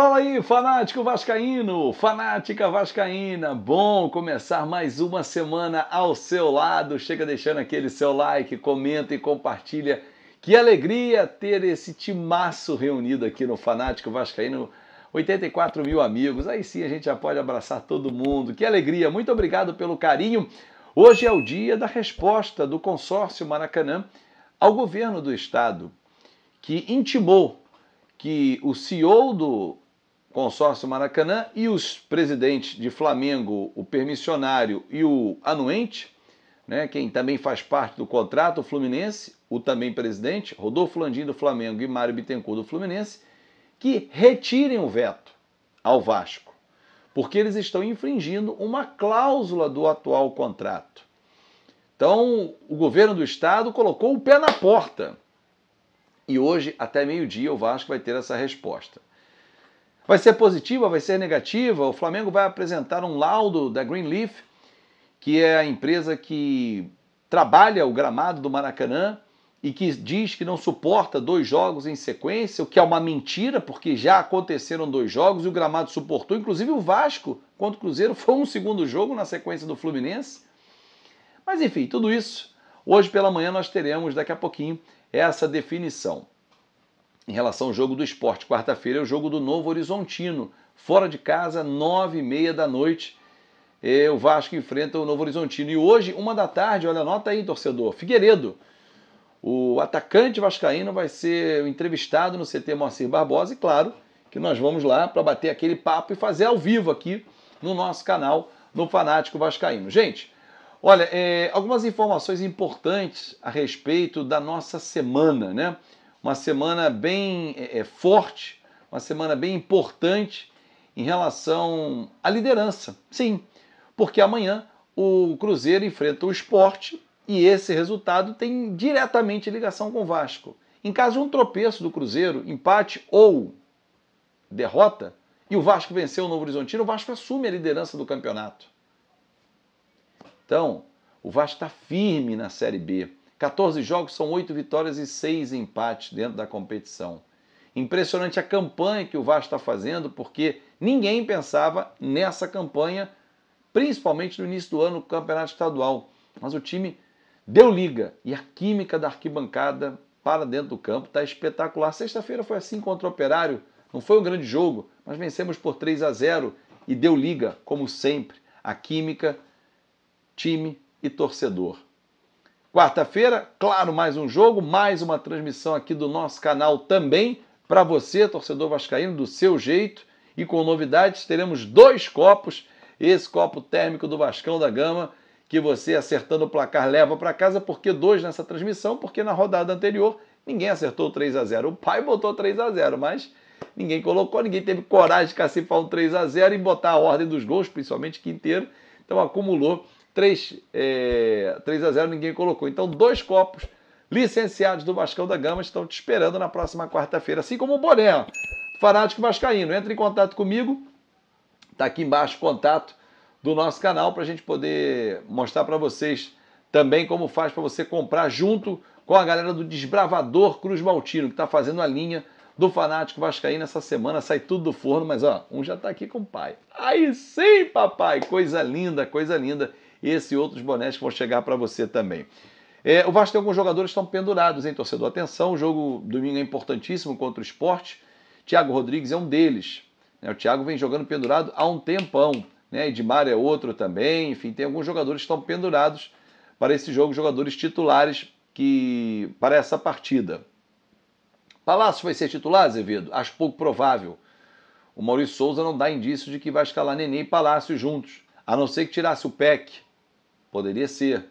Fala aí, fanático vascaíno, fanática vascaína. Bom começar mais uma semana ao seu lado. Chega deixando aquele seu like, comenta e compartilha. Que alegria ter esse timaço reunido aqui no Fanático Vascaíno. 84 mil amigos. Aí sim a gente já pode abraçar todo mundo. Que alegria! Muito obrigado pelo carinho. Hoje é o dia da resposta do consórcio Maracanã ao governo do estado, que intimou que o CEO do consórcio Maracanã, e os presidentes de Flamengo, o permissionário e o anuente, né, quem também faz parte do contrato, o Fluminense, o também presidente, Rodolfo Landim do Flamengo e Mário Bittencourt do Fluminense, que retirem o veto ao Vasco, porque eles estão infringindo uma cláusula do atual contrato. Então, o governo do estado colocou o pé na porta. E hoje, até meio-dia, o Vasco vai ter essa resposta vai ser positiva, vai ser negativa. O Flamengo vai apresentar um laudo da Greenleaf, que é a empresa que trabalha o gramado do Maracanã e que diz que não suporta dois jogos em sequência, o que é uma mentira, porque já aconteceram dois jogos e o gramado suportou, inclusive o Vasco contra o Cruzeiro foi um segundo jogo na sequência do Fluminense. Mas enfim, tudo isso. Hoje pela manhã nós teremos daqui a pouquinho essa definição em relação ao jogo do esporte. Quarta-feira é o jogo do Novo Horizontino, fora de casa, nove e meia da noite. É, o Vasco enfrenta o Novo Horizontino. E hoje, uma da tarde, olha, anota aí, torcedor, Figueiredo. O atacante vascaíno vai ser entrevistado no CT Moacir Barbosa e, claro, que nós vamos lá para bater aquele papo e fazer ao vivo aqui no nosso canal, no Fanático Vascaíno. Gente, olha, é, algumas informações importantes a respeito da nossa semana, né? uma semana bem é, é, forte, uma semana bem importante em relação à liderança. Sim, porque amanhã o Cruzeiro enfrenta o esporte e esse resultado tem diretamente ligação com o Vasco. Em caso de um tropeço do Cruzeiro, empate ou derrota, e o Vasco venceu o Novo Horizontino, o Vasco assume a liderança do campeonato. Então, o Vasco está firme na Série B. 14 jogos são 8 vitórias e 6 empates dentro da competição. Impressionante a campanha que o Vasco está fazendo, porque ninguém pensava nessa campanha, principalmente no início do ano, no Campeonato Estadual. Mas o time deu liga e a química da arquibancada para dentro do campo está espetacular. Sexta-feira foi assim contra o Operário, não foi um grande jogo, mas vencemos por 3 a 0 e deu liga, como sempre, a química, time e torcedor. Quarta-feira, claro, mais um jogo, mais uma transmissão aqui do nosso canal também para você, torcedor vascaíno, do seu jeito. E com novidades, teremos dois copos, esse copo térmico do Vascão da Gama, que você acertando o placar leva para casa, porque dois nessa transmissão, porque na rodada anterior ninguém acertou 3 a 0. O pai botou 3 a 0, mas ninguém colocou, ninguém teve coragem de cacifar um 3 a 0 e botar a ordem dos gols, principalmente quinteiro. Então acumulou 3, é, 3 a 0 ninguém colocou. Então, dois copos licenciados do Vascão da Gama estão te esperando na próxima quarta-feira, assim como o Boné, fanático vascaíno. Entre em contato comigo, tá aqui embaixo o contato do nosso canal para a gente poder mostrar para vocês também como faz para você comprar junto com a galera do Desbravador Cruz Maltino, que está fazendo a linha do Fanático Vascaíno essa semana, sai tudo do forno, mas ó, um já está aqui com o pai. Aí sim, papai, coisa linda, coisa linda esse e outros bonés que vão chegar para você também. É, o Vasco tem alguns jogadores que estão pendurados, hein, torcedor? Atenção, o jogo domingo é importantíssimo contra o esporte. Thiago Rodrigues é um deles. Né? O Thiago vem jogando pendurado há um tempão. Né? Edmar é outro também. Enfim, tem alguns jogadores que estão pendurados para esse jogo, jogadores titulares que para essa partida. Palácio vai ser titular, Azevedo? Acho pouco provável. O Maurício Souza não dá indício de que vai escalar Nenê e Palácio juntos, a não ser que tirasse o PEC Poderia ser.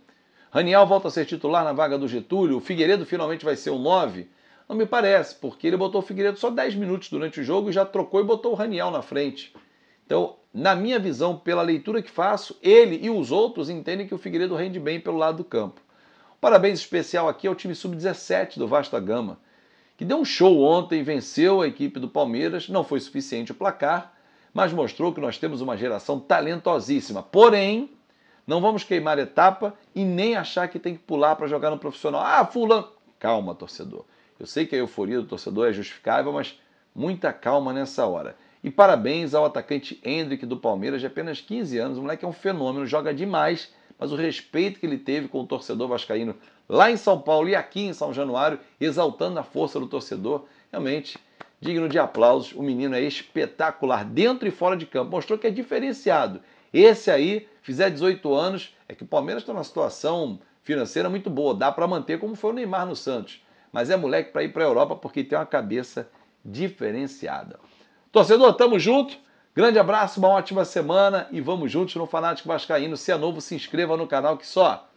Raniel volta a ser titular na vaga do Getúlio. O Figueiredo finalmente vai ser o 9. Não me parece, porque ele botou o Figueiredo só 10 minutos durante o jogo e já trocou e botou o Raniel na frente. Então, na minha visão, pela leitura que faço, ele e os outros entendem que o Figueiredo rende bem pelo lado do campo. Parabéns especial aqui ao time sub-17 do Vasta Gama, que deu um show ontem, venceu a equipe do Palmeiras, não foi suficiente o placar, mas mostrou que nós temos uma geração talentosíssima. Porém, não vamos queimar etapa e nem achar que tem que pular para jogar no profissional. Ah, fulano. Calma, torcedor. Eu sei que a euforia do torcedor é justificável, mas muita calma nessa hora. E parabéns ao atacante Hendrick do Palmeiras, de apenas 15 anos. O moleque é um fenômeno, joga demais, mas o respeito que ele teve com o torcedor vascaíno lá em São Paulo e aqui em São Januário, exaltando a força do torcedor, realmente digno de aplausos. O menino é espetacular, dentro e fora de campo. Mostrou que é diferenciado. Esse aí, fizer 18 anos, é que o Palmeiras está numa situação financeira muito boa, dá para manter como foi o Neymar no Santos. Mas é moleque para ir para a Europa porque tem uma cabeça diferenciada. Torcedor, tamo junto. Grande abraço, uma ótima semana e vamos juntos no Fanático Vascaíno. Se é novo, se inscreva no canal que só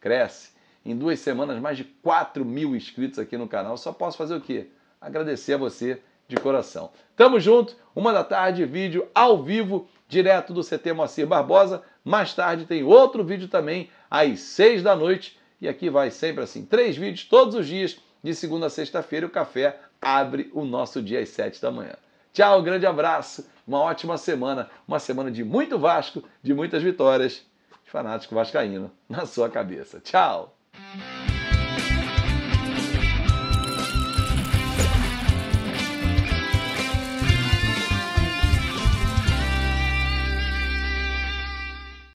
cresce. Em duas semanas, mais de 4 mil inscritos aqui no canal. Só posso fazer o quê? Agradecer a você de coração. Tamo junto, uma da tarde, vídeo ao vivo, direto do CT Moacir Barbosa. Mais tarde tem outro vídeo também, às seis da noite. E aqui vai sempre assim: três vídeos todos os dias, de segunda a sexta-feira. O café abre o nosso dia às sete da manhã. Tchau, um grande abraço, uma ótima semana, uma semana de muito Vasco, de muitas vitórias. Fanático Vascaíno na sua cabeça. Tchau!